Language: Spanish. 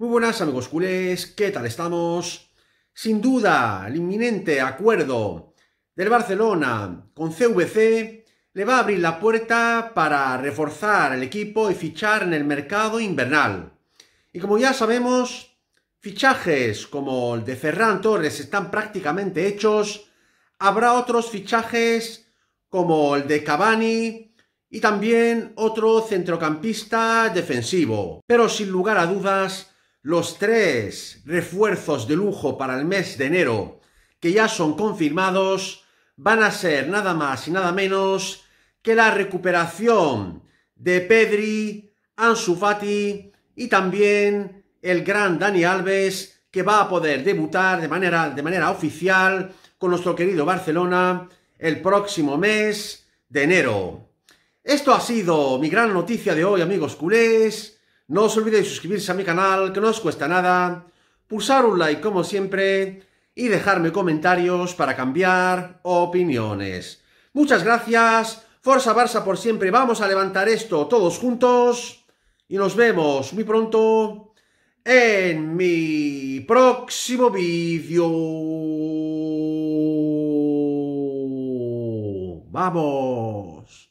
Muy buenas amigos culés, ¿qué tal estamos? Sin duda, el inminente acuerdo del Barcelona con CVC le va a abrir la puerta para reforzar el equipo y fichar en el mercado invernal. Y como ya sabemos, fichajes como el de Ferran Torres están prácticamente hechos, habrá otros fichajes como el de Cavani y también otro centrocampista defensivo. Pero sin lugar a dudas, los tres refuerzos de lujo para el mes de enero que ya son confirmados van a ser nada más y nada menos que la recuperación de Pedri, Ansu Fati y también el gran Dani Alves que va a poder debutar de manera, de manera oficial con nuestro querido Barcelona el próximo mes de enero. Esto ha sido mi gran noticia de hoy, amigos culés. No os olvidéis suscribirse a mi canal, que no os cuesta nada, pulsar un like como siempre y dejarme comentarios para cambiar opiniones. Muchas gracias, Forza Barça por siempre, vamos a levantar esto todos juntos y nos vemos muy pronto en mi próximo vídeo. ¡Vamos!